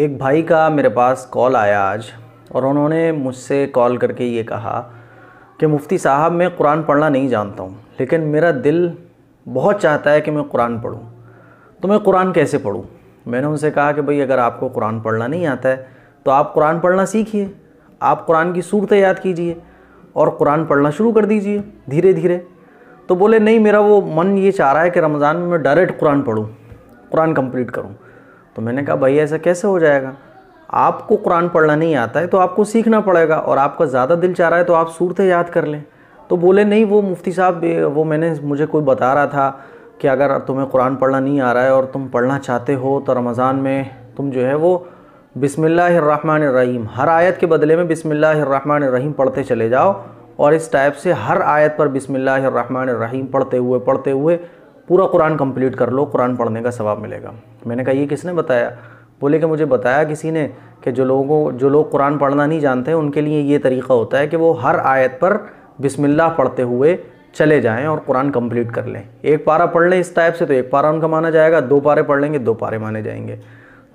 एक भाई का मेरे पास कॉल आया आज और उन्होंने मुझसे कॉल करके ये कहा कि मुफ्ती साहब मैं कुरान पढ़ना नहीं जानता हूँ लेकिन मेरा दिल बहुत चाहता है कि मैं कुरान पढ़ूँ तो मैं कुरान कैसे पढ़ूँ मैंने उनसे कहा कि भाई अगर आपको कुरान पढ़ना नहीं आता है तो आप कुरान पढ़ना सीखिए आप कुरान की सूरत याद कीजिए और कुरान पढ़ना शुरू कर दीजिए धीरे धीरे तो बोले नहीं मेरा वो मन ये चाह रहा है कि रमज़ान में मैं डायरेक्ट कुरान पढ़ूँ कुरान कंप्लीट करूँ तो मैंने कहा भाई ऐसा कैसे हो जाएगा आपको कुरान पढ़ना नहीं आता है तो आपको सीखना पड़ेगा और आपका ज़्यादा दिल चाह रहा है तो आप सूरतें याद कर लें तो बोले नहीं वो मुफ्ती साहब वो मैंने मुझे कोई बता रहा था कि अगर तुम्हें कुरान पढ़ना नहीं आ रहा है और तुम पढ़ना चाहते हो तो रमज़ान में तुम जो है वो रहीम हर आयत के बदले में रहीम पढ़ते चले जाओ और इस टाइप से हर आयत पर बिसमीम पढ़ते हुए पढ़ते हुए पूरा कुरान कंप्लीट कर लो कुरान पढ़ने का सवाब मिलेगा मैंने कहा ये किसने बताया बोले कि मुझे बताया किसी ने कि जो लोगों जो लोग कुरान पढ़ना नहीं जानते उनके लिए ये तरीका होता है कि वो हर आयत पर बिस्मिल्लाह पढ़ते हुए चले जाएं और कुरान कंप्लीट कर लें एक पारा पढ़ लें इस टाइप से तो एक पारा उनका माना जाएगा दो पारे पढ़ लेंगे दो पारे माने जाएंगे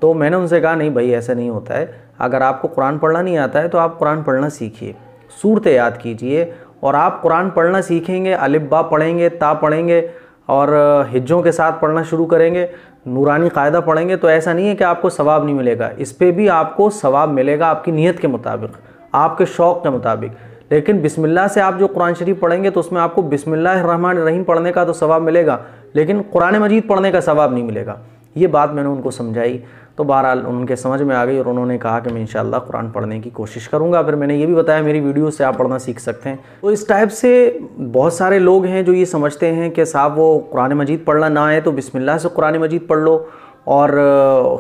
तो मैंने उनसे कहा नहीं भाई ऐसा नहीं होता है अगर आपको कुरान पढ़ना नहीं आता है तो आप कुरान पढ़ना सीखिए सूरत याद कीजिए और आप कुरान पढ़ना सीखेंगे अलिब्बा पढ़ेंगे ता पढ़ेंगे और हिज्जों के साथ पढ़ना शुरू करेंगे नूरानी कायदा पढ़ेंगे तो ऐसा नहीं है कि आपको सवाब नहीं मिलेगा इस पर भी आपको सवाब मिलेगा आपकी नीयत के मुताबिक आपके शौक़ के मुताबिक लेकिन बिस्मिल्लाह से आप जो कुरान शरीफ पढ़ेंगे तो उसमें आपको बिस्मिल्लाहमान रहीम पढ़ने का तो सवाब मिलेगा लेकिन कुरान मजीद पढ़ने का सवाब नहीं मिलेगा ये बात मैंने उनको समझाई तो बहरहाल उनके समझ में आ गई और उन्होंने कहा कि मैं इंशाल्लाह कुरान पढ़ने की कोशिश करूँगा फिर मैंने ये भी बताया मेरी वीडियो से आप पढ़ना सीख सकते हैं तो इस टाइप से बहुत सारे लोग हैं जो ये समझते हैं कि साहब वो कुरान मजीद पढ़ना ना आए तो बिसमिल्ला से कुरान मजीद पढ़ लो और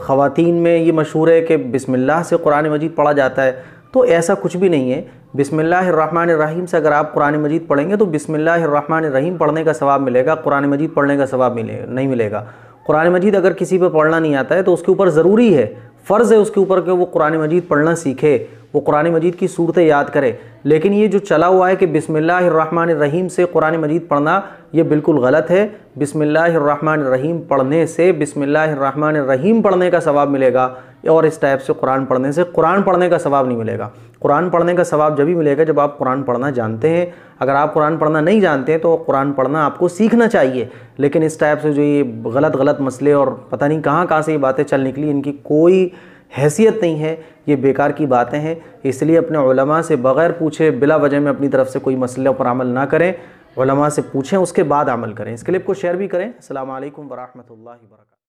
ख़वान में ये मशहूर है कि बिसमिल्ला से कुरान मजीद पढ़ा जाता है तो ऐसा कुछ भी नहीं है बिसमीम से अगर आप कुरान मजीद पढ़ेंगे तो रहीम पढ़ने का सवाब मिलेगा कुरान मजीद पढ़ने का सवाब मिले नहीं मिलेगा कुरान मजीद अगर किसी पर पढ़ना नहीं आता है तो उसके ऊपर ज़रूरी है फ़र्ज़ है उसके ऊपर कि वो कुरान मजीद पढ़ना सीखे वो कुरान मजीद की सूरत याद करे लेकिन ये जो चला हुआ है कि बिसमिल्लाम रहीम से कुरान मजीद पढ़ना ये बिल्कुल गलत है बिसमिल्लाम रहीम पढ़ने से बिसमिल्लाम रहीम पढ़ने का सवाब मिलेगा और इस टाइप से कुरान पढ़ने से कुरान पढ़ने का सवाब नहीं मिलेगा कुरान पढ़ने का सवाब जब भी मिलेगा जब आप कुरान पढ़ना जानते हैं अगर आप कुरान पढ़ना नहीं जानते हैं तो कुरान पढ़ना आपको सीखना चाहिए लेकिन इस टाइप से जो ये गलत गलत मसले और पता नहीं कहाँ कहाँ से ये बातें चल निकली इनकी कोई हैसियत नहीं है ये बेकार की बातें हैं इसलिए अपने उलमा से बग़ैर पूछे बिला वजह में अपनी तरफ से कोई मसले पर अमल ना करें उलमा से पूछें उसके बाद अमल करें इस क्लिप को शेयर भी करें असल वरहमल वर्क